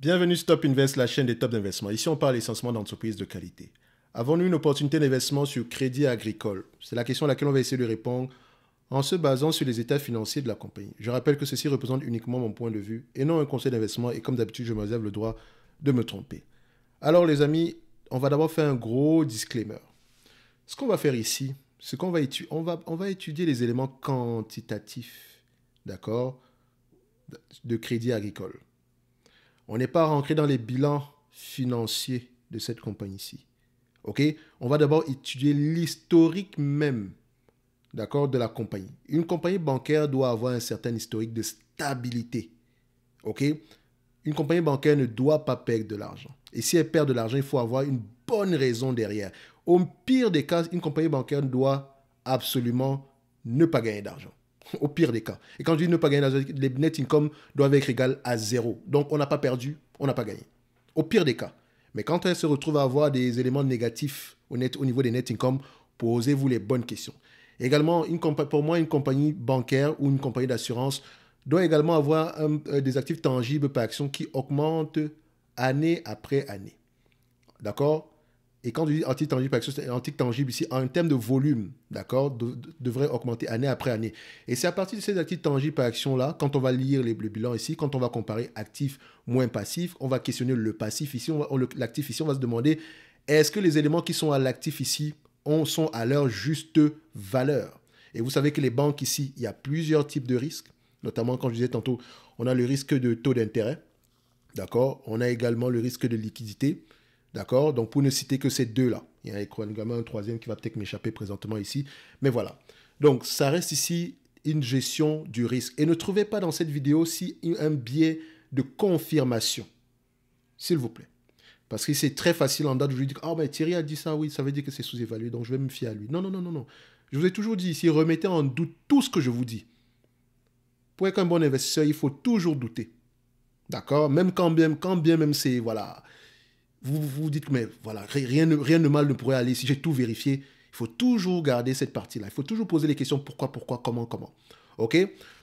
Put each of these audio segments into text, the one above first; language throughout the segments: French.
Bienvenue Stop Invest, la chaîne des top d'investissement. Ici, on parle essentiellement d'entreprises de qualité. Avons-nous une opportunité d'investissement sur crédit agricole C'est la question à laquelle on va essayer de répondre en se basant sur les états financiers de la compagnie. Je rappelle que ceci représente uniquement mon point de vue et non un conseil d'investissement et comme d'habitude, je me réserve le droit de me tromper. Alors les amis, on va d'abord faire un gros disclaimer. Ce qu'on va faire ici, c'est qu'on va, étudier, on va, on va étudier les éléments quantitatifs, d'accord, de crédit agricole. On n'est pas rentré dans les bilans financiers de cette compagnie-ci. OK On va d'abord étudier l'historique même, d'accord, de la compagnie. Une compagnie bancaire doit avoir un certain historique de stabilité. OK Une compagnie bancaire ne doit pas perdre de l'argent. Et si elle perd de l'argent, il faut avoir une bonne raison derrière. Au pire des cas, une compagnie bancaire doit absolument ne pas gagner d'argent. Au pire des cas. Et quand je dis ne pas gagner, les net income doivent être égales à zéro. Donc on n'a pas perdu, on n'a pas gagné. Au pire des cas. Mais quand elle se retrouve à avoir des éléments négatifs au, niveau des net income, posez-vous les bonnes questions. Également, pour moi, une compagnie bancaire ou une compagnie d'assurance doit également avoir euh, des actifs tangibles par action qui augmentent année après année. D'accord et quand on dis anti tangible par action, anti tangible ici, en termes de volume, d'accord, devrait augmenter année après année. Et c'est à partir de ces actifs tangibles par action-là, quand on va lire les, bilan bilans ici, quand on va comparer actif moins passif, on va questionner le passif ici, l'actif ici, on va se demander est-ce que les éléments qui sont à l'actif ici sont à leur juste valeur Et vous savez que les banques ici, il y a plusieurs types de risques, notamment quand je disais tantôt, on a le risque de taux d'intérêt, d'accord, on a également le risque de liquidité D'accord Donc pour ne citer que ces deux-là. Il y a un un troisième qui va peut-être m'échapper présentement ici. Mais voilà. Donc ça reste ici une gestion du risque. Et ne trouvez pas dans cette vidéo aussi un biais de confirmation. S'il vous plaît. Parce que c'est très facile en date de lui dis Ah, ben Thierry a dit ça, oui, ça veut dire que c'est sous-évalué, donc je vais me fier à lui. Non, non, non, non, non. Je vous ai toujours dit ici, remettez en doute tout ce que je vous dis. Pour être un bon investisseur, il faut toujours douter. D'accord Même quand bien, quand bien même c'est, voilà, vous vous dites, mais voilà, rien, rien de mal ne pourrait aller si j'ai tout vérifié. Il faut toujours garder cette partie-là. Il faut toujours poser les questions pourquoi, pourquoi, comment, comment. OK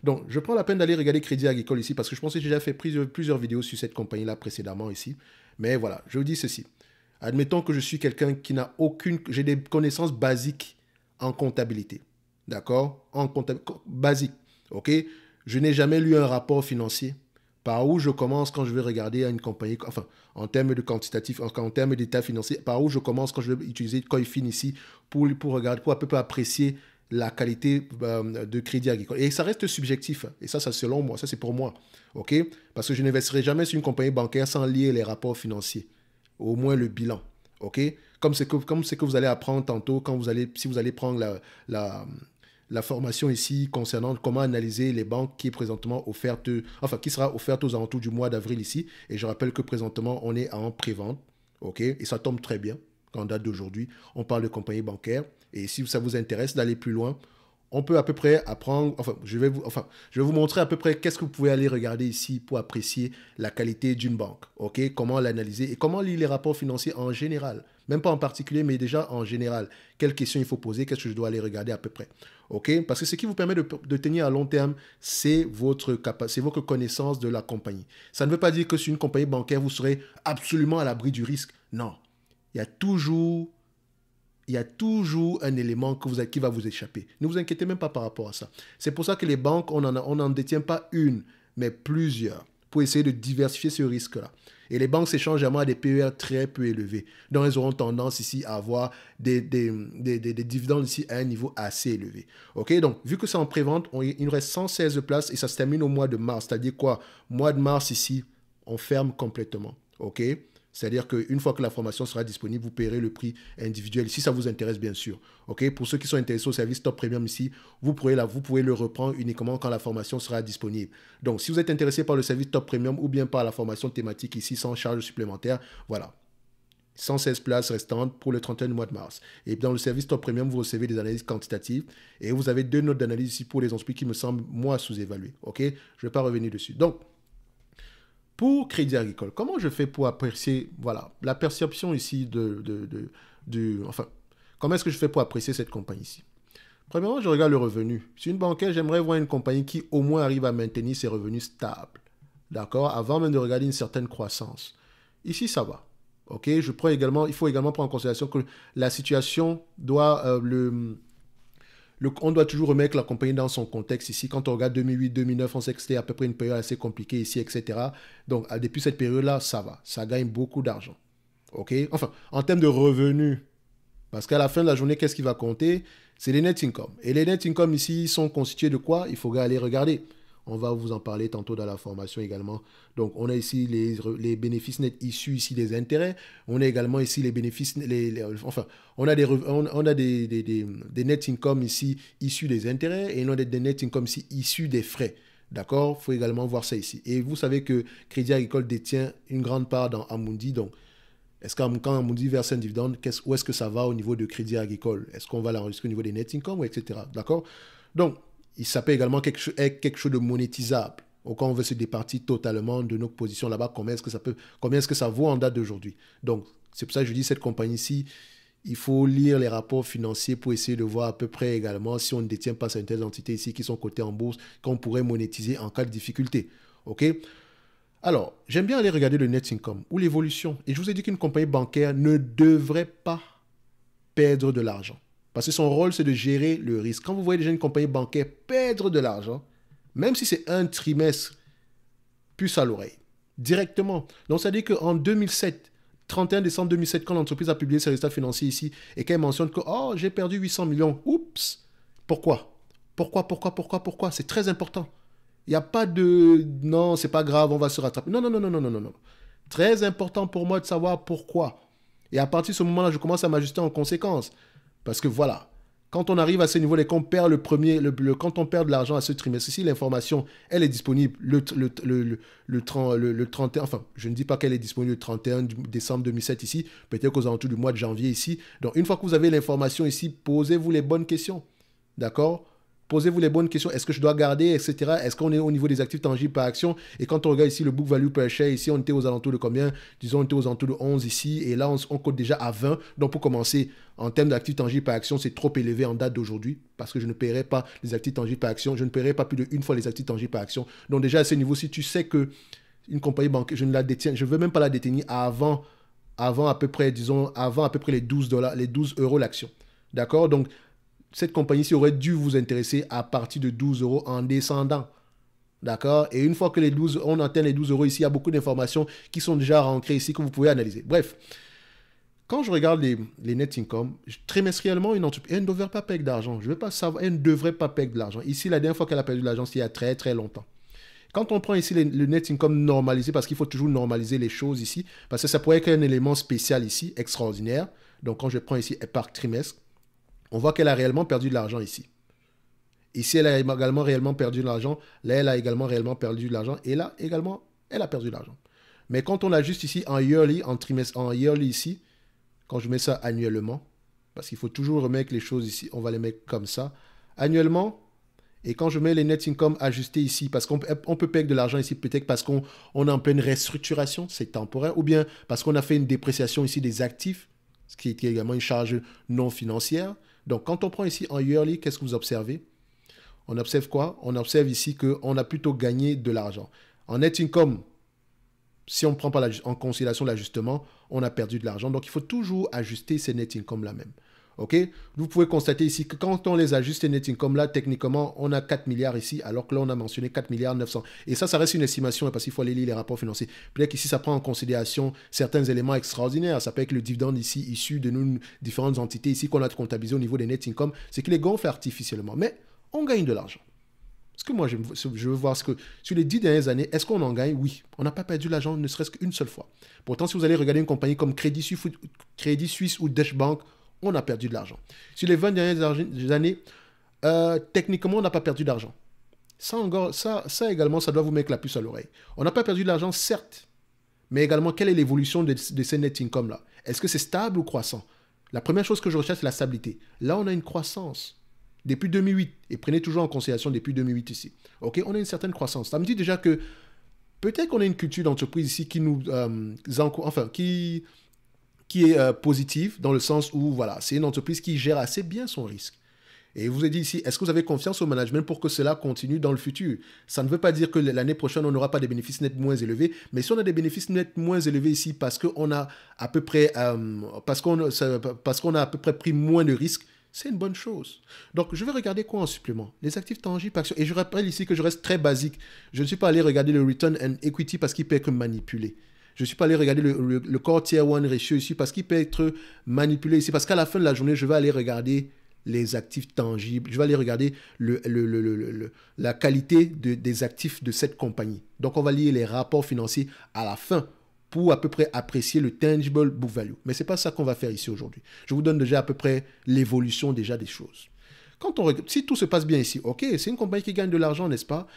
Donc, je prends la peine d'aller regarder Crédit Agricole ici parce que je pensais que j'ai déjà fait plusieurs, plusieurs vidéos sur cette compagnie-là précédemment ici. Mais voilà, je vous dis ceci. Admettons que je suis quelqu'un qui n'a aucune... J'ai des connaissances basiques en comptabilité. D'accord En comptabilité basique. OK Je n'ai jamais lu un rapport financier. Par où je commence quand je vais regarder une compagnie, enfin, en termes de quantitatif, en, termes d'état financier, par où je commence quand je vais utiliser Coifin ici pour, pour regarder, pour à peu apprécier la qualité euh, de crédit agricole. Et ça reste subjectif. Hein. Et ça, ça selon moi, ça c'est pour moi. OK Parce que je n'investirai jamais sur une compagnie bancaire sans lier les rapports financiers, au moins le bilan. OK Comme c'est que, que vous allez apprendre tantôt quand vous allez, si vous allez prendre la la formation ici concernant comment analyser les banques qui présentement enfin qui sera offerte aux alentours du mois d'avril ici. Et je rappelle que présentement, on est en pré-vente. OK Et ça tombe très bien qu'en date d'aujourd'hui, on parle de compagnie bancaire. Et si ça vous intéresse d'aller plus loin, on peut à peu près apprendre, enfin je vais vous, enfin, je vais vous montrer à peu près qu'est-ce que vous pouvez aller regarder ici pour apprécier la qualité d'une banque. OK Comment l'analyser et comment lire les rapports financiers en général. Même pas en particulier, mais déjà en général. Quelles questions il faut poser, qu'est-ce que je dois aller regarder à peu près. OK Parce que ce qui vous permet de, tenir à long terme, c'est votre, votre connaissance de la compagnie. Ça ne veut pas dire que sur une compagnie bancaire, vous serez absolument à l'abri du risque. Non. Il y a toujours il y a toujours un élément que vous, qui va vous échapper. Ne vous inquiétez même pas par rapport à ça. C'est pour ça que les banques, on n'en détient pas une, mais plusieurs, pour essayer de diversifier ce risque-là. Et les banques s'échangent généralement à des PER très peu élevés. Donc, elles auront tendance ici à avoir des, des, dividendes ici à un niveau assez élevé. OK Donc, vu que c'est en pré-vente, il nous reste 116 places et ça se termine au mois de mars. C'est-à-dire quoi Mois de mars ici, on ferme complètement. OK c'est-à-dire qu'une fois que la formation sera disponible, vous paierez le prix individuel, si ça vous intéresse bien sûr. ok Pour ceux qui sont intéressés au service Top Premium ici, vous, pourrez vous pouvez le reprendre uniquement quand la formation sera disponible. Donc si vous êtes intéressé par le service Top Premium ou bien par la formation thématique ici sans charge supplémentaire, voilà. 116 places restantes pour le 31 mois de mars. Et dans le service Top Premium, vous recevez des analyses quantitatives et vous avez deux notes d'analyse ici pour les entreprises qui me semblent, moins sous-évaluées. OK Je ne vais pas revenir dessus. Donc, pour Crédit Agricole, comment je fais pour apprécier, voilà, la perception ici de, de, de, enfin, comment est-ce que je fais pour apprécier cette compagnie ici Premièrement, je regarde le revenu. Si une banquette, j'aimerais voir une compagnie qui au moins arrive à maintenir ses revenus stables, d'accord, avant même de regarder une certaine croissance. Ici, ça va. Ok, je prends également, il faut également prendre en considération que la situation doit euh, le on doit toujours remettre la compagnie dans son contexte ici. Quand on regarde 2008-2009, on sait que c'était à peu près une période assez compliquée ici, etc. Donc, depuis cette période-là, ça va. Ça gagne beaucoup d'argent. OK Enfin, en termes de revenus, parce qu'à la fin de la journée, qu'est-ce qui va compter C'est les net income. Et les net income ici sont constitués de quoi Il faut aller regarder. On va vous en parler tantôt dans la formation également. Donc, on a ici les, les bénéfices nets issus ici des intérêts. On a également ici les bénéfices, les, enfin, on a des, on, on a des, des, net income ici issus des intérêts et on a des net income ici issus des frais. D'accord Il faut également voir ça ici. Et vous savez que Crédit Agricole détient une grande part dans Amundi. Donc, est-ce qu'en quand Amundi verse un dividende, est où est-ce que ça va au niveau de crédit agricole Est-ce qu'on va l'enregistrer au niveau des net income, etc. D'accord Donc, il s'appelle également quelque, chose de monétisable. Quand on veut se départir totalement de nos positions là-bas, combien est-ce que ça peut, combien ce que ça vaut en date d'aujourd'hui Donc, c'est pour ça que je dis cette compagnie-ci, il faut lire les rapports financiers pour essayer de voir à peu près également si on ne détient pas certaines entités ici qui sont cotées en bourse, qu'on pourrait monétiser en cas de difficulté. OK Alors, j'aime bien aller regarder le net income ou l'évolution. Et je vous ai dit qu'une compagnie bancaire ne devrait pas perdre de l'argent. Parce que son rôle, c'est de gérer le risque. Quand vous voyez déjà une compagnie bancaire perdre de l'argent, même si c'est un trimestre, puce à l'oreille, directement. Donc, ça dit qu'en 2007, 31 décembre 2007, quand l'entreprise a publié ses résultats financiers ici et qu'elle mentionne que, oh, j'ai perdu 800 millions. Oups Pourquoi Pourquoi, pourquoi, pourquoi, pourquoi C'est très important. Il n'y a pas de, non, c'est pas grave, on va se rattraper. Non, non, non, non, non, non, non. Très important pour moi de savoir pourquoi. Et à partir de ce moment-là, je commence à m'ajuster en conséquence. Parce que voilà, quand on arrive à ce niveau-là, qu'on perd le premier, quand on perd de l'argent à ce trimestre, ci l'information, elle est disponible le, le, 31, enfin, je ne dis pas qu'elle est disponible le 31 décembre 2007 ici, peut-être qu'aux alentours du mois de janvier ici. Donc, une fois que vous avez l'information ici, posez-vous les bonnes questions. D'accord Posez-vous les bonnes questions. Est-ce que je dois garder, etc. Est-ce qu'on est au niveau des actifs tangibles par action Et quand on regarde ici le book value per share, ici on était aux alentours de combien Disons on était aux alentours de 11 ici. Et là on, compte déjà à 20. Donc pour commencer, en termes d'actifs tangibles par action, c'est trop élevé en date d'aujourd'hui parce que je ne paierai pas les actifs tangibles par action. Je ne paierai pas plus de une fois les actifs tangibles par action. Donc déjà à ce niveau, si tu sais que une compagnie bancaire, je ne la détiens, je ne veux même pas la détenir avant, avant à peu près, disons, avant à peu près les 12 dollars, les 12 euros l'action. D'accord Donc cette compagnie-ci aurait dû vous intéresser à partir de 12 euros en descendant. D'accord Et une fois que les 12, on atteint les 12 euros ici, il y a beaucoup d'informations qui sont déjà rentrées ici que vous pouvez analyser. Bref, quand je regarde les, les net income, trimestriellement, une entreprise, elle ne devrait pas perdre d'argent. Je ne veux pas savoir, elle ne devrait pas perdre de l'argent. Ici, la dernière fois qu'elle a perdu de l'argent, c'est il y a très très longtemps. Quand on prend ici le, le net income normalisé, parce qu'il faut toujours normaliser les choses ici, parce que ça pourrait être un élément spécial ici, extraordinaire. Donc quand je prends ici par trimestre, on voit qu'elle a réellement perdu de l'argent ici. Ici, elle a également réellement perdu de l'argent. Là, elle a également réellement perdu de l'argent. Et là, également, elle a perdu de l'argent. Mais quand on ajuste ici en yearly, en trimestre, en yearly ici, quand je mets ça annuellement, parce qu'il faut toujours remettre les choses ici, on va les mettre comme ça. Annuellement, et quand je mets les net income ajustés ici, parce qu'on peut perdre de l'argent ici, peut-être parce qu'on on est en pleine restructuration, c'est temporaire, ou bien parce qu'on a fait une dépréciation ici des actifs, ce qui est également une charge non financière. Donc quand on prend ici en yearly, qu'est-ce que vous observez On observe quoi On observe ici qu'on a plutôt gagné de l'argent. En net income, si on ne prend pas en considération l'ajustement, on a perdu de l'argent. Donc il faut toujours ajuster ces net income là même. OK Vous pouvez constater ici que quand on les ajuste net income là, techniquement, on a 4 milliards ici, alors que là, on a mentionné 4 milliards 900. Et ça, ça reste une estimation, parce qu'il faut aller lire les rapports financiers. Peut-être qu'ici, ça prend en considération certains éléments extraordinaires. Ça peut être le dividende ici, issu de nos différentes entités ici qu'on a comptabilisé au niveau des net income. C'est qu'il les gonfle artificiellement. Mais on gagne de l'argent. Ce que moi, je veux voir, ce que sur les 10 dernières années, est-ce qu'on en gagne Oui. On n'a pas perdu l'argent, ne serait-ce qu'une seule fois. Pourtant, si vous allez regarder une compagnie comme Crédit ou Deutsche Bank, on a perdu de l'argent. Sur les 20 dernières années, euh, techniquement, on n'a pas perdu d'argent. Ça, ça, ça également, ça doit vous mettre la puce à l'oreille. On n'a pas perdu de l'argent, certes, mais également, quelle est l'évolution de, ces net income-là Est-ce que c'est stable ou croissant La première chose que je recherche, c'est la stabilité. Là, on a une croissance depuis 2008, et prenez toujours en considération depuis 2008 ici. Ok, on a une certaine croissance. Ça me dit déjà que peut-être qu'on a une culture d'entreprise ici qui nous, euh, enfin, qui qui est euh, positive dans le sens où, voilà, c'est une entreprise qui gère assez bien son risque. Et vous ai dit ici, est-ce que vous avez confiance au management pour que cela continue dans le futur Ça ne veut pas dire que l'année prochaine, on n'aura pas des bénéfices nets moins élevés, mais si on a des bénéfices nets moins élevés ici parce qu'on a à peu près, euh, parce qu'on, parce qu'on a à peu près pris moins de risques, c'est une bonne chose. Donc, je vais regarder quoi en supplément Les actifs tangibles, actions. Et je rappelle ici que je reste très basique. Je ne suis pas allé regarder le return and equity parce qu'il peut être manipulé. Je ne suis pas allé regarder le, le, tier one ratio ici parce qu'il peut être manipulé ici. Parce qu'à la fin de la journée, je vais aller regarder les actifs tangibles. Je vais aller regarder la qualité des actifs de cette compagnie. Donc, on va lier les rapports financiers à la fin pour à peu près apprécier le tangible book value. Mais ce n'est pas ça qu'on va faire ici aujourd'hui. Je vous donne déjà à peu près l'évolution déjà des choses. si tout se passe bien ici, ok, c'est une compagnie qui gagne de l'argent, n'est-ce pas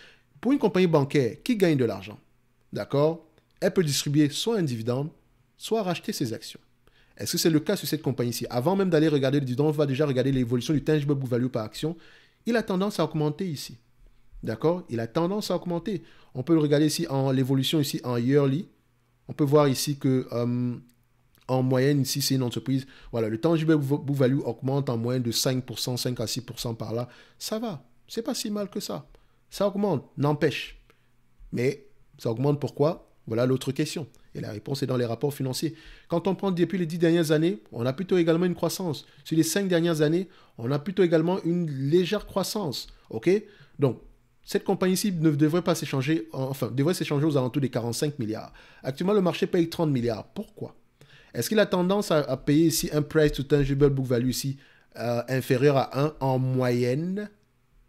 Pour une compagnie bancaire, qui gagne de l'argent D'accord elle peut distribuer soit un dividende, soit racheter ses actions. Est-ce que c'est le cas sur cette compagnie ici Avant même d'aller regarder le dividende, on va déjà regarder l'évolution du tangible book value par action. Il a tendance à augmenter ici. D'accord Il a tendance à augmenter. On peut le regarder ici en l'évolution ici en yearly. On peut voir ici que euh, en moyenne, ici, c'est une entreprise. Voilà, le tangible book value augmente en moyenne de 5%, 5 à 6% par là. Ça va. C'est pas si mal que ça. Ça augmente, n'empêche. Mais ça augmente pourquoi voilà l'autre question. Et la réponse est dans les rapports financiers. Quand on prend depuis les dix dernières années, on a plutôt également une croissance. Sur les cinq dernières années, on a plutôt également une légère croissance. OK Donc, cette compagnie-ci ne devrait pas s'échanger, enfin, devrait s'échanger aux alentours des 45 milliards. Actuellement, le marché paye 30 milliards. Pourquoi Est-ce qu'il a tendance à, payer ici un price to tangible book value ici euh, inférieur à 1 en moyenne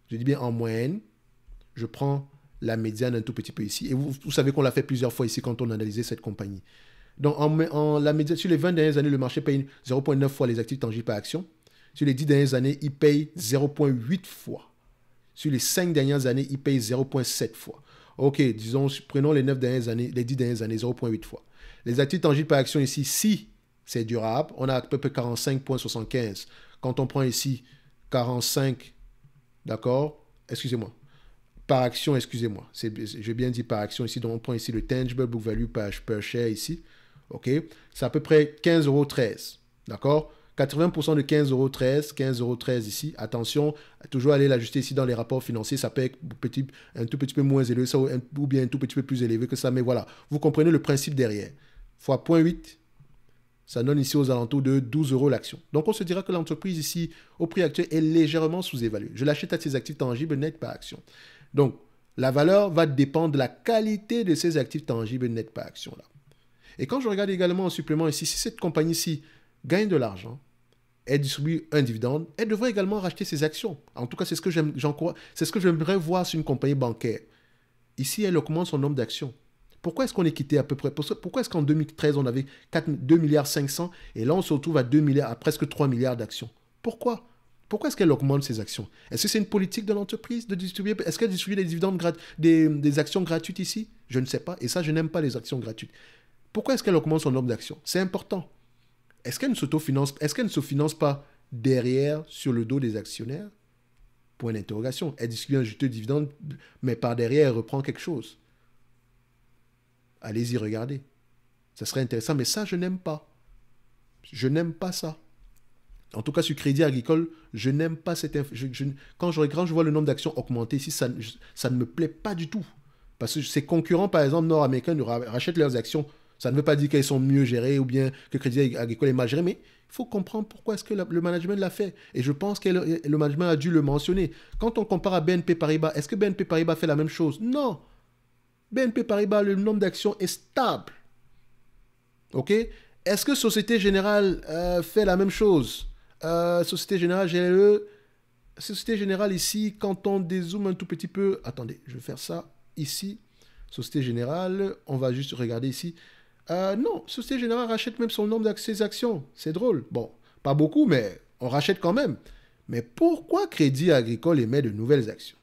Je dis bien en moyenne. Je prends la médiane un tout petit peu ici. Et vous, savez qu'on l'a fait plusieurs fois ici quand on analysait cette compagnie. Donc, en, la médiane, sur les 20 dernières années, le marché paye 0,9 fois les actifs tangibles par action. Sur les 10 dernières années, il paye 0,8 fois. Sur les 5 dernières années, il paye 0,7 fois. OK, disons, prenons les 9 dernières années, les 10 dernières années, 0,8 fois. Les actifs tangibles par action ici, si c'est durable, on a à peu près 45,75. Quand on prend ici 45, d'accord Excusez-moi, par action, excusez-moi, j'ai bien dit par action ici, donc on prend ici le tangible book value per, share ici, ok, c'est à peu près 15,13 euros, d'accord 80% de 15,13 euros, 15,13 euros ici. Attention, toujours aller l'ajuster ici dans les rapports financiers. Ça peut être un tout petit peu moins élevé ça, ou bien un tout petit peu plus élevé que ça. Mais voilà, vous comprenez le principe derrière. Fois 0.8, ça donne ici aux alentours de 12 euros l'action. Donc on se dira que l'entreprise ici, au prix actuel, est légèrement sous-évaluée. Je l'achète à ses actifs tangibles net par action. Donc, la valeur va dépendre de la qualité de ces actifs tangibles net par action. là. Et quand je regarde également en supplément ici, si cette compagnie-ci gagne de l'argent, elle distribue un dividende, elle devrait également racheter ses actions. En tout cas, c'est ce que c'est ce que j'aimerais voir sur une compagnie bancaire. Ici, elle augmente son nombre d'actions. Pourquoi est-ce qu'on est quitté à peu près Pourquoi est-ce qu'en 2013, on avait 2,5 2 milliards 500 et là, on se retrouve à 2 à presque 3 milliards d'actions Pourquoi pourquoi est-ce qu'elle augmente ses actions Est-ce que c'est une politique de l'entreprise de distribuer Est-ce qu'elle distribue des dividendes des, actions gratuites ici Je ne sais pas. Et ça, je n'aime pas les actions gratuites. Pourquoi est-ce qu'elle augmente son nombre d'actions C'est important. Est-ce qu'elle ne Est-ce qu'elle ne se finance pas derrière, sur le dos des actionnaires Point d'interrogation. Elle distribue un juteux dividende, mais par derrière, elle reprend quelque chose. Allez-y, regardez. Ça serait intéressant, mais ça, je n'aime pas. Je n'aime pas ça. En tout cas, sur Crédit Agricole, je n'aime pas cette... quand, je, regarde, je vois le nombre d'actions augmenter ici, ça, ça ne me plaît pas du tout. Parce que ses concurrents, par exemple, nord-américains, rachètent leurs actions. Ça ne veut pas dire qu'elles sont mieux gérées ou bien que Crédit Agricole est mal géré, mais il faut comprendre pourquoi est-ce que le management l'a fait. Et je pense que le, management a dû le mentionner. Quand on compare à BNP Paribas, est-ce que BNP Paribas fait la même chose Non. BNP Paribas, le nombre d'actions est stable. OK Est-ce que Société Générale euh, fait la même chose euh, Société Générale, GLE. Société Générale ici, quand on dézoome un tout petit peu. Attendez, je vais faire ça ici. Société Générale, on va juste regarder ici. Euh, non, Société Générale rachète même son nombre ses actions. C'est drôle. Bon, pas beaucoup, mais on rachète quand même. Mais pourquoi Crédit Agricole émet de nouvelles actions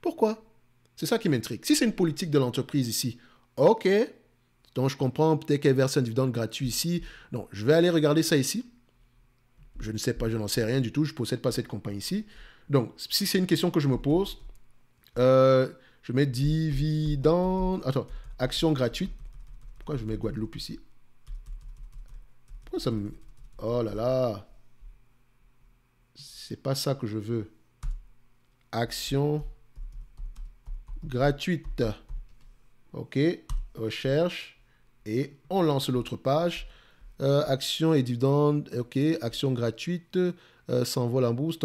Pourquoi C'est ça qui m'intrigue. Si c'est une politique de l'entreprise ici, ok. Donc je comprends, peut-être qu'elle verse un dividende gratuit ici. Non, je vais aller regarder ça ici je ne sais pas, je n'en sais rien du tout, je ne possède pas cette compagnie ici. Donc, si c'est une question que je me pose, euh, je mets dividende. Attends, action gratuite. Pourquoi je mets Guadeloupe ici Pourquoi ça me. Oh là là C'est pas ça que je veux. Action gratuite. Ok, recherche. Et on lance l'autre page. Actions euh, action et dividendes, ok, action gratuites, euh, s'envole en bourse.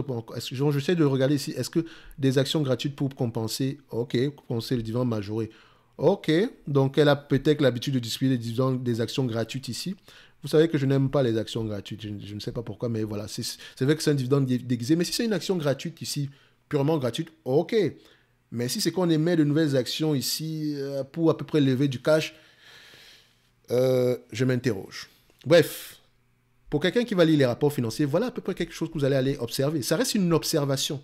J'essaie de regarder ici, est-ce que des actions gratuites pour compenser, ok, compenser le dividende majoré. Ok, donc elle a peut-être l'habitude de distribuer des actions gratuites ici. Vous savez que je n'aime pas les actions gratuites, je, ne sais pas pourquoi, mais voilà, c'est vrai que c'est un dividende déguisé, mais si c'est une action gratuite ici, purement gratuite, ok. Mais si c'est qu'on émet de nouvelles actions ici euh, pour à peu près lever du cash, euh, je m'interroge. Bref, pour quelqu'un qui va lire les rapports financiers, voilà à peu près quelque chose que vous allez aller observer. Ça reste une observation.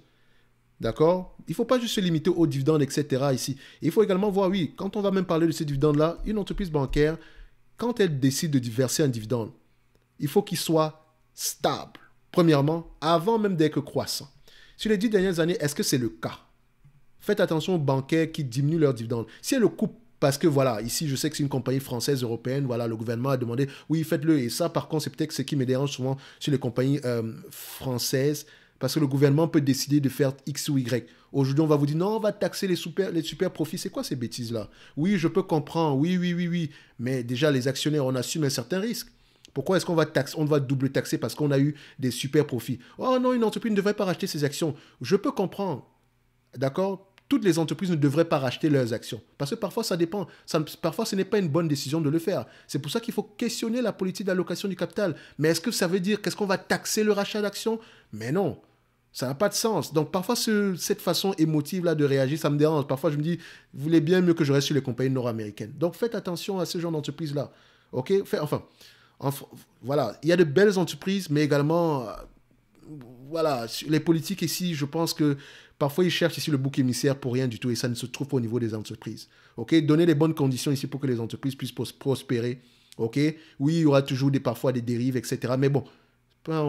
D'accord Il ne faut pas juste se limiter aux dividendes, etc. ici. il faut également voir, oui, quand on va même parler de ces dividendes-là, une entreprise bancaire, quand elle décide de verser un dividende, il faut qu'il soit stable, premièrement, avant même d'être croissant. Sur les dix dernières années, est-ce que c'est le cas Faites attention aux bancaires qui diminuent leurs dividendes. Si elles le coupe parce que voilà, ici, je sais que c'est une compagnie française, européenne, voilà, le gouvernement a demandé, oui, faites-le. Et ça, par contre, c'est peut-être ce qui me dérange souvent sur les compagnies euh, françaises, parce que le gouvernement peut décider de faire X ou Y. Aujourd'hui, on va vous dire, non, on va taxer les super, les super profits. C'est quoi ces bêtises-là Oui, je peux comprendre, oui, oui, oui, oui. Mais déjà, les actionnaires, on assume un certain risque. Pourquoi est-ce qu'on va taxer, on va double taxer parce qu'on a eu des super profits Oh non, une entreprise ne devrait pas racheter ses actions. Je peux comprendre. D'accord toutes les entreprises ne devraient pas racheter leurs actions. Parce que parfois, ça dépend. parfois, ce n'est pas une bonne décision de le faire. C'est pour ça qu'il faut questionner la politique d'allocation du capital. Mais est-ce que ça veut dire qu'est-ce qu'on va taxer le rachat d'actions Mais non. Ça n'a pas de sens. Donc parfois, cette façon émotive-là de réagir, ça me dérange. Parfois, je me dis, vous voulez bien mieux que je reste sur les compagnies nord-américaines. Donc faites attention à ce genre dentreprise là OK Enfin, enfin, voilà. Il y a de belles entreprises, mais également, euh, voilà, les politiques ici, je pense que Parfois, ils cherchent ici le bouc émissaire pour rien du tout et ça ne se trouve au niveau des entreprises. Ok, donner les bonnes conditions ici pour que les entreprises puissent prospérer. Ok, oui, il y aura toujours des parfois des dérives, etc. Mais bon,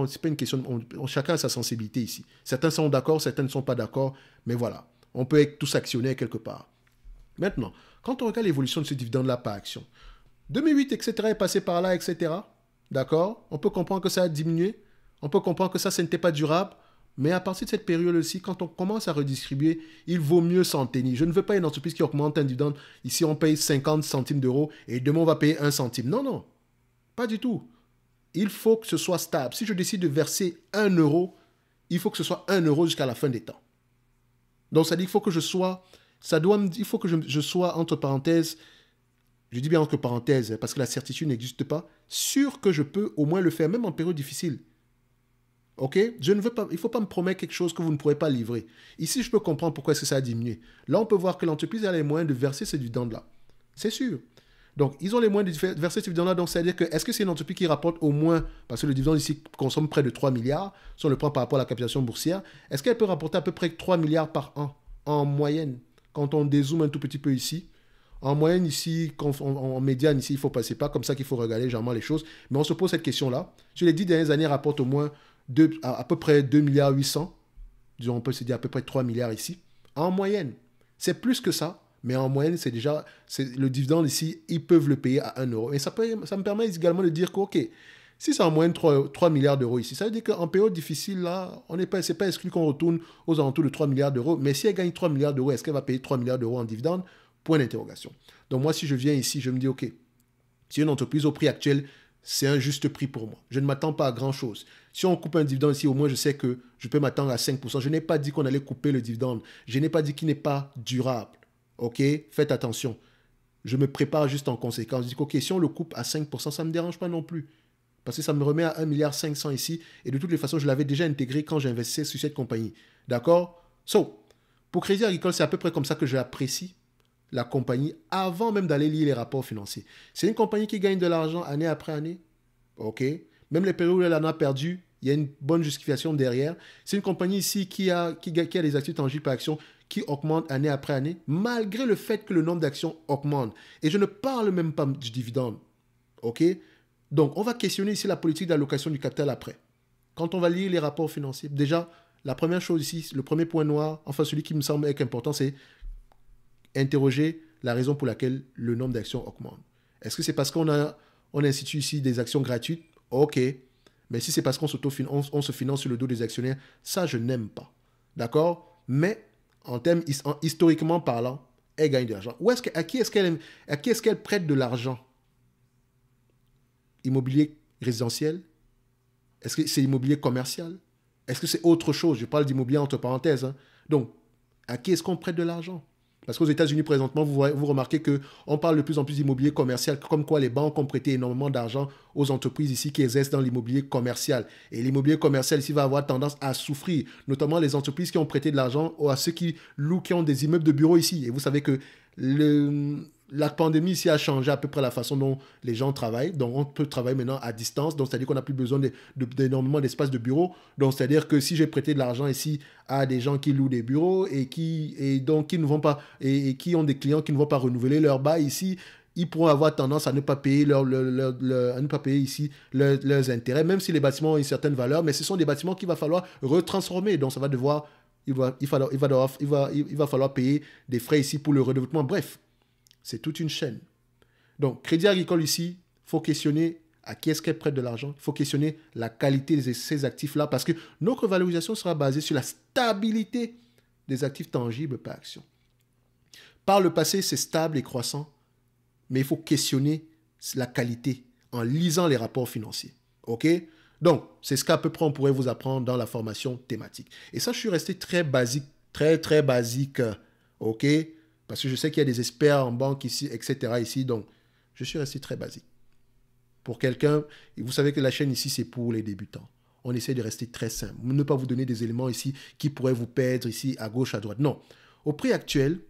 c'est pas une question. On, chacun a sa sensibilité ici. Certains sont d'accord, certains ne sont pas d'accord. Mais voilà, on peut être tous actionnaires quelque part. Maintenant, quand on regarde l'évolution de ce dividende-là par action, 2008, etc. est passé par là, etc. D'accord On peut comprendre que ça a diminué. On peut comprendre que ça, ce n'était pas durable. Mais à partir de cette période aussi, quand on commence à redistribuer, il vaut mieux s'en tenir. Je ne veux pas une entreprise qui augmente un dividende. Ici, on paye 50 centimes d'euros et demain, on va payer 1 centime. Non, non. Pas du tout. Il faut que ce soit stable. Si je décide de verser 1 euro, il faut que ce soit 1 euro jusqu'à la fin des temps. Donc, ça dit qu'il faut que je sois... Ça doit me, il faut que je sois, entre parenthèses, je dis bien entre parenthèses, parce que la certitude n'existe pas, sûr que je peux au moins le faire, même en période difficile. OK Je ne veux pas, il ne faut pas me promettre quelque chose que vous ne pourrez pas livrer. Ici, je peux comprendre pourquoi est-ce que ça a diminué. Là, on peut voir que l'entreprise a les moyens de verser ces dividendes-là. C'est sûr. Donc, ils ont les moyens de verser ces dividendes-là. Donc, c'est-à-dire que, est-ce que c'est une entreprise qui rapporte au moins, parce que le dividende ici consomme près de 3 milliards, si on le prend par rapport à la capitalisation boursière, est-ce qu'elle peut rapporter à peu près 3 milliards par an en moyenne Quand on dézoome un tout petit peu ici, en moyenne ici, en, médiane ici, il faut passer pas comme ça qu'il faut regarder généralement les choses. Mais on se pose cette question-là. Je les 10 dernières années, rapporte au moins à, peu près 2 milliards 800, disons, on peut se dire à peu près 3 milliards ici, en moyenne. C'est plus que ça, mais en moyenne, c'est déjà le dividende ici, ils peuvent le payer à 1 euro. Et ça, me permet également de dire que, OK, si c'est en moyenne 3, 3 milliards d'euros ici, ça veut dire qu'en période difficile, là, on n'est pas, c'est pas exclu qu'on retourne aux alentours de 3 milliards d'euros. Mais si elle gagne 3 milliards d'euros, est-ce qu'elle va payer 3 milliards d'euros en dividende Point d'interrogation. Donc moi, si je viens ici, je me dis, OK, si une entreprise au prix actuel c'est un juste prix pour moi. Je ne m'attends pas à grand-chose. Si on coupe un dividende ici, au moins je sais que je peux m'attendre à 5%. Je n'ai pas dit qu'on allait couper le dividende. Je n'ai pas dit qu'il n'est pas durable. OK Faites attention. Je me prépare juste en conséquence. Je dis si on le coupe à 5%, ça ne me dérange pas non plus. Parce que ça me remet à 1,5 milliard ici. Et de toutes les façons, je l'avais déjà intégré quand j'investissais sur cette compagnie. D'accord So, pour Crédit Agricole, c'est à peu près comme ça que je l'apprécie la compagnie avant même d'aller lire les rapports financiers. C'est une compagnie qui gagne de l'argent année après année. OK Même les périodes où elle en a perdu, il y a une bonne justification derrière. C'est une compagnie ici qui a, qui, qui a des actifs tangibles par action qui augmentent année après année, malgré le fait que le nombre d'actions augmente. Et je ne parle même pas du dividende. OK Donc, on va questionner ici la politique d'allocation du capital après. Quand on va lire les rapports financiers, déjà, la première chose ici, le premier point noir, enfin celui qui me semble être important, c'est interroger la raison pour laquelle le nombre d'actions augmente. Est-ce que c'est parce qu'on a, on institue ici des actions gratuites Ok. Mais si c'est parce qu'on on se finance sur le dos des actionnaires, ça, je n'aime pas. D'accord Mais en termes historiquement parlant, elle gagne de l'argent. Est que, à qui est-ce qu'elle prête de l'argent Immobilier résidentiel Est-ce que c'est immobilier commercial Est-ce que c'est autre chose Je parle d'immobilier entre parenthèses. Hein. Donc, à qui est-ce qu'on prête de l'argent parce qu'aux États-Unis, présentement, vous, vous remarquez qu'on parle de plus en plus d'immobilier commercial, comme quoi les banques ont prêté énormément d'argent aux entreprises ici qui exercent dans l'immobilier commercial. Et l'immobilier commercial ici va avoir tendance à souffrir, notamment les entreprises qui ont prêté de l'argent à ceux qui louent, qui ont des immeubles de bureaux ici. Et vous savez que le, la pandémie ici a changé à peu près la façon dont les gens travaillent. Donc, on peut travailler maintenant à distance. Donc, c'est-à-dire qu'on n'a plus besoin d'énormément d'espace de bureau. Donc, c'est-à-dire que si j'ai prêté de l'argent ici à des gens qui louent des bureaux et qui, et donc, qui ne vont pas, et, qui ont des clients qui ne vont pas renouveler leur bail ici, ils pourront avoir tendance à ne pas payer, ici leurs intérêts, même si les bâtiments ont une certaine valeur. Mais ce sont des bâtiments qu'il va falloir retransformer. Donc, ça va devoir, il va, il va falloir payer des frais ici pour le redéveloppement. Bref. C'est toute une chaîne. Donc, Crédit Agricole ici, faut questionner à qui est-ce qu'elle prête de l'argent. Il faut questionner la qualité de ces actifs-là parce que notre valorisation sera basée sur la stabilité des actifs tangibles par action. Par le passé, c'est stable et croissant, mais il faut questionner la qualité en lisant les rapports financiers. OK Donc, c'est ce qu'à peu près on pourrait vous apprendre dans la formation thématique. Et ça, je suis resté très basique, très, très basique. OK parce que je sais qu'il y a des experts en banque ici, etc. ici. Donc, je suis resté très basique. Pour quelqu'un, vous savez que la chaîne ici, c'est pour les débutants. On essaie de rester très simple. Ne pas vous donner des éléments ici qui pourraient vous perdre ici, à gauche, à droite. Non. Au prix actuel,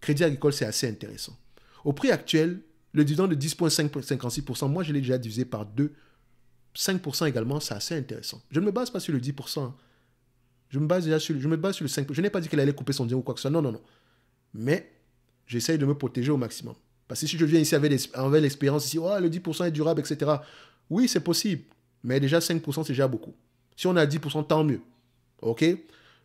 Crédit Agricole, c'est assez intéressant. Au prix actuel, le dividende de 10,56%, moi, je l'ai déjà divisé par 2. 5% également, c'est assez intéressant. Je ne me base pas sur le 10%. Hein. Je me base déjà sur, je me base sur le 5%. Je n'ai pas dit qu'elle allait couper son dividende ou quoi que ce soit. Non, non, non mais j'essaye de me protéger au maximum. Parce que si je viens ici avec l'expérience, ici, oh, le 10% est durable, etc. Oui, c'est possible, mais déjà 5%, c'est déjà beaucoup. Si on a 10%, tant mieux. OK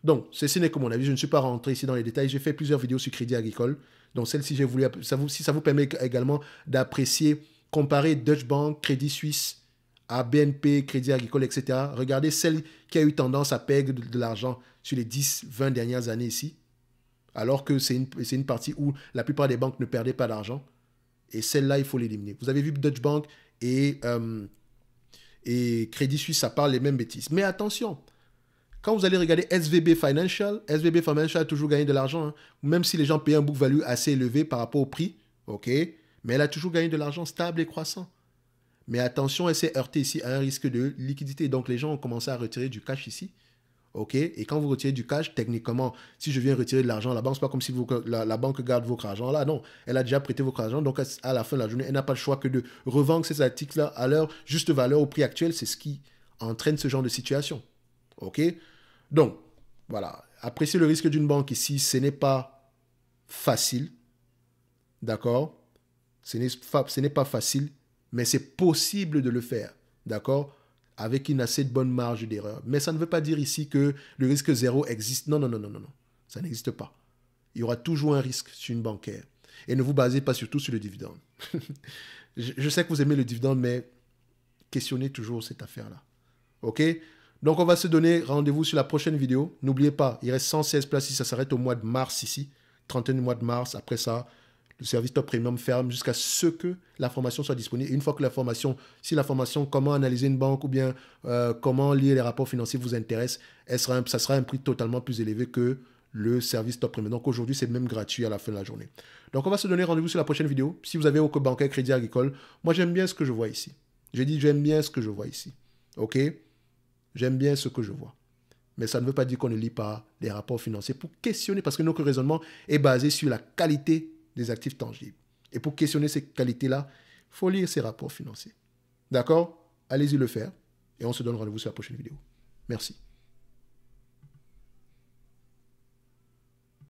Donc, ceci n'est que mon avis, je ne suis pas rentré ici dans les détails. J'ai fait plusieurs vidéos sur Crédit Agricole. Donc, celle-ci, j'ai voulu, ça si ça vous permet également d'apprécier, comparer Deutsche Bank, Crédit Suisse à BNP, Crédit Agricole, etc. Regardez celle qui a eu tendance à perdre de l'argent sur les 10, 20 dernières années ici. Alors que c'est une, partie où la plupart des banques ne perdaient pas d'argent. Et celle-là, il faut l'éliminer. Vous avez vu Deutsche Bank et, euh, et Crédit Suisse, ça parle les mêmes bêtises. Mais attention, quand vous allez regarder SVB Financial, SVB Financial a toujours gagné de l'argent, hein. même si les gens payaient un book value assez élevé par rapport au prix, ok, mais elle a toujours gagné de l'argent stable et croissant. Mais attention, elle s'est heurtée ici à un risque de liquidité. Donc les gens ont commencé à retirer du cash ici. OK Et quand vous retirez du cash, techniquement, si je viens retirer de l'argent, la banque, c'est pas comme si la, banque garde votre argent là. Non, elle a déjà prêté votre argent. Donc, à la fin de la journée, elle n'a pas le choix que de revendre ces articles-là à leur juste valeur au prix actuel. C'est ce qui entraîne ce genre de situation. OK Donc, voilà. Apprécier le risque d'une banque ici, ce n'est pas facile. D'accord Ce n'est pas facile, mais c'est possible de le faire. D'accord avec une assez bonne marge d'erreur. Mais ça ne veut pas dire ici que le risque zéro existe. Non, non, non, non, non, Ça n'existe pas. Il y aura toujours un risque sur une bancaire. Et ne vous basez pas surtout sur le dividende. je sais que vous aimez le dividende, mais questionnez toujours cette affaire-là. OK Donc, on va se donner rendez-vous sur la prochaine vidéo. N'oubliez pas, il reste 116 places si ça s'arrête au mois de mars ici. 31 mois de mars. Après ça, le service Top Premium ferme jusqu'à ce que la formation soit disponible. une fois que la formation, si la formation comment analyser une banque ou bien euh, comment lier les rapports financiers vous intéresse, elle sera, ça sera un prix totalement plus élevé que le service Top Premium. Donc aujourd'hui, c'est même gratuit à la fin de la journée. Donc on va se donner rendez-vous sur la prochaine vidéo. Si vous avez aucun Bancaire Crédit Agricole, moi j'aime bien ce que je vois ici. J'ai dit j'aime bien ce que je vois ici. OK J'aime bien ce que je vois. Mais ça ne veut pas dire qu'on ne lit pas les rapports financiers pour questionner, parce que notre raisonnement est basé sur la qualité des actifs tangibles. Et pour questionner ces qualités-là, il faut lire ces rapports financiers. D'accord Allez-y le faire et on se donne rendez-vous sur la prochaine vidéo. Merci.